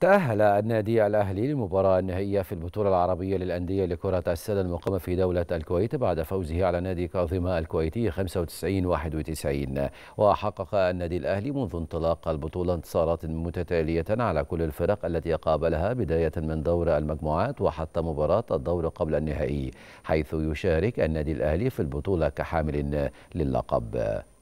تأهل النادي الأهلي للمباراة النهائية في البطولة العربية للأندية لكرة السلة المقامة في دولة الكويت بعد فوزه على نادي كاظمة الكويتي 95-91 وحقق النادي الأهلي منذ انطلاق البطولة انتصارات متتالية على كل الفرق التي قابلها بداية من دور المجموعات وحتى مباراة الدور قبل النهائي حيث يشارك النادي الأهلي في البطولة كحامل للقب